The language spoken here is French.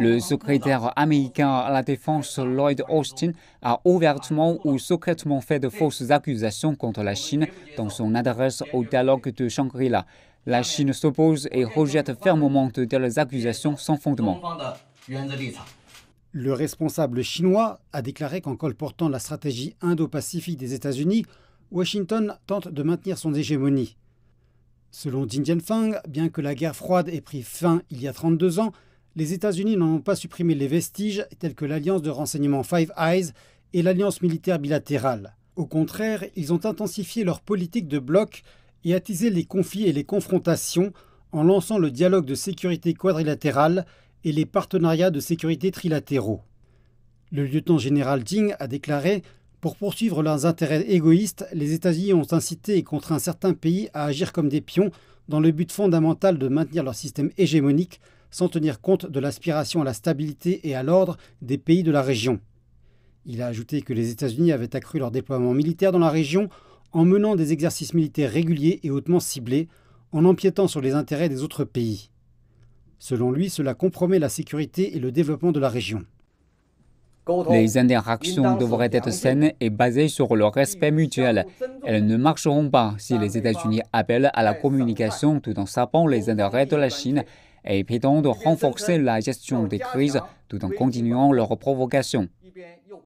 Le secrétaire américain à la défense Lloyd Austin a ouvertement ou secrètement fait de fausses accusations contre la Chine dans son adresse au dialogue de Shangri-La. La Chine s'oppose et rejette fermement de telles accusations sans fondement. Le responsable chinois a déclaré qu'en colportant la stratégie indo-pacifique des États-Unis, Washington tente de maintenir son hégémonie. Selon Ding Jianfeng, bien que la guerre froide ait pris fin il y a 32 ans, les États-Unis n'ont pas supprimé les vestiges tels que l'alliance de renseignement Five Eyes et l'alliance militaire bilatérale. Au contraire, ils ont intensifié leur politique de bloc et attisé les conflits et les confrontations en lançant le dialogue de sécurité quadrilatéral et les partenariats de sécurité trilatéraux. Le lieutenant général Jing a déclaré Pour poursuivre leurs intérêts égoïstes, les États-Unis ont incité et contraint certains pays à agir comme des pions dans le but fondamental de maintenir leur système hégémonique sans tenir compte de l'aspiration à la stabilité et à l'ordre des pays de la région. Il a ajouté que les États-Unis avaient accru leur déploiement militaire dans la région en menant des exercices militaires réguliers et hautement ciblés, en empiétant sur les intérêts des autres pays. Selon lui, cela compromet la sécurité et le développement de la région. Les interactions devraient être saines et basées sur le respect mutuel. Elles ne marcheront pas si les États-Unis appellent à la communication tout en sapant les intérêts de la Chine et prétendent de renforcer la gestion des crises tout en continuant leurs provocations.